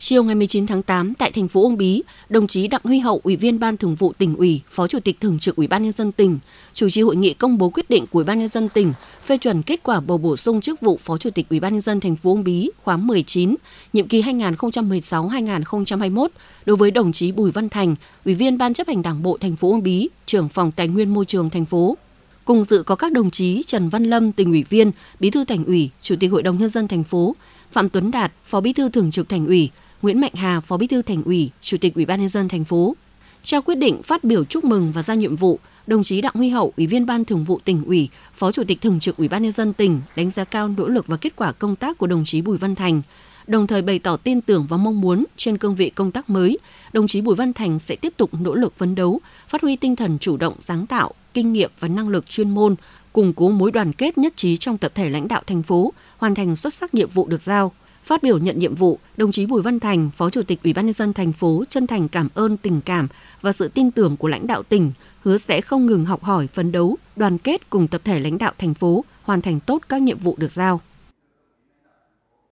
Chiều ngày 19 tháng 8 tại thành phố Uông Bí, đồng chí Đặng Huy Hậu, Ủy viên Ban Thường vụ tỉnh ủy, Phó Chủ tịch Thường trực Ủy ban nhân dân tỉnh, chủ trì hội nghị công bố quyết định của Ủy ban nhân dân tỉnh phê chuẩn kết quả bầu bổ sung chức vụ Phó Chủ tịch Ủy ban nhân dân thành phố Uông Bí khóa 19, nhiệm kỳ 2016-2021 đối với đồng chí Bùi Văn Thành, Ủy viên Ban chấp hành Đảng bộ thành phố Uông Bí, trưởng phòng Tài nguyên Môi trường thành phố. Cùng dự có các đồng chí Trần Văn Lâm, tỉnh ủy viên, Bí thư Thành ủy, Chủ tịch Hội đồng nhân dân thành phố, Phạm Tuấn Đạt, Phó Bí thư Thường trực Thành ủy, Nguyễn Mạnh Hà, Phó Bí thư Thành ủy, Chủ tịch Ủy ban nhân dân thành phố. Trao quyết định phát biểu chúc mừng và giao nhiệm vụ, đồng chí Đặng Huy Hậu, Ủy viên Ban Thường vụ tỉnh ủy, Phó Chủ tịch Thường trực Ủy ban nhân dân tỉnh đánh giá cao nỗ lực và kết quả công tác của đồng chí Bùi Văn Thành, đồng thời bày tỏ tin tưởng và mong muốn trên cương vị công tác mới, đồng chí Bùi Văn Thành sẽ tiếp tục nỗ lực phấn đấu, phát huy tinh thần chủ động sáng tạo, kinh nghiệm và năng lực chuyên môn, củng cố mối đoàn kết nhất trí trong tập thể lãnh đạo thành phố, hoàn thành xuất sắc nhiệm vụ được giao. Phát biểu nhận nhiệm vụ, đồng chí Bùi Văn Thành, Phó Chủ tịch Ủy ban nhân dân thành phố chân thành cảm ơn tình cảm và sự tin tưởng của lãnh đạo tỉnh, hứa sẽ không ngừng học hỏi, phấn đấu, đoàn kết cùng tập thể lãnh đạo thành phố hoàn thành tốt các nhiệm vụ được giao.